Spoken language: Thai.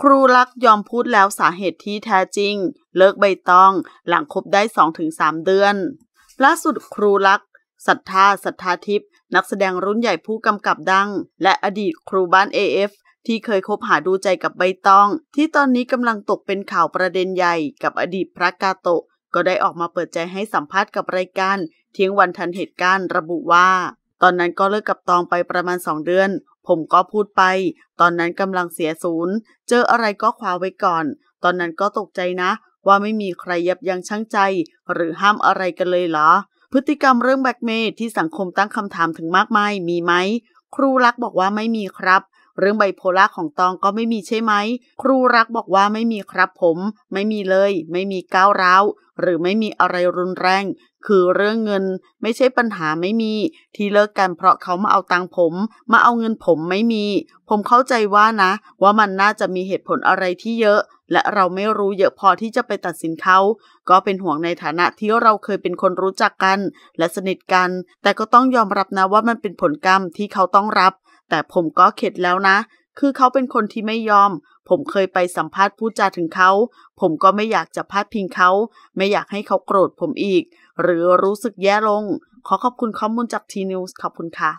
ครูรักยอมพูดแล้วสาเหตุที่แท้จริง เลิกใบตอง หลังคบได้ 2-3 เดือนล่าสุดครูรักศรัทธาศรัทธาทิพย์นักแสดงรุ่นใหญ่ผู้กำกับดัง และอดีตครูบ้าน AF ที่เคยคบหาดูใจกับใบตอง ที่ตอนนี้กำลังตกเป็นข่าวประเด็นใหญ่กับอดีตพระกาโตะก็ได้ออกมาเปิดใจให้สัมภาษณ์กับรายการ เที่ยงวันทันเหตุการณ์ระบุว่า ตอนนั้นก็เลิกกับตองไปประมาณ2เดือนผมก็พูดไป ตอนนั้นกำลังเสียศูนย์ เจออะไรก็คว้าไว้ก่อน ตอนนั้นก็ตกใจนะ ว่าไม่มีใครยับยั้งชั่งใจ หรือห้ามอะไรกันเลยเหรอ พฤติกรรมเรื่องแบล็กเมยที่สังคมตั้งคำถามถึงมากมายมีไหมครูรักบอกว่าไม่มีครับเรื่องไบโพล่าของตองก็ไม่มีใช่ไหม ครูรักบอกว่าไม่มีครับผมไม่มีเลย ไม่มีก้าวร้าว หรือไม่มีอะไรรุนแรง คือเรื่องเงินไม่ใช่ปัญหาไม่มี ที่เลิกกันเพราะเขามาเอาตังผม มาเอาเงินผมไม่มี ผมเข้าใจว่านะ ว่ามันน่าจะมีเหตุผลอะไรที่เยอะ และเราไม่รู้เยอะพอที่จะไปตัดสินเขาก็เป็นห่วงในฐานะที่เราเคยเป็นคนรู้จักกัน และสนิทกัน แต่ก็ต้องยอมรับนะว่ามันเป็นผลกรรมที่เขาต้องรับแต่ผมก็เข็ดแล้วนะ คือเขาเป็นคนที่ไม่ยอม ผมเคยไปสัมภาษณ์พูดจาถึงเขา ผมก็ไม่อยากจะพาดพิงเขา ไม่อยากให้เขาโกรธผมอีก หรือรู้สึกแย่ลง ขอขอบคุณข้อมูลจากทีนิวส์ ขอบคุณค่ะ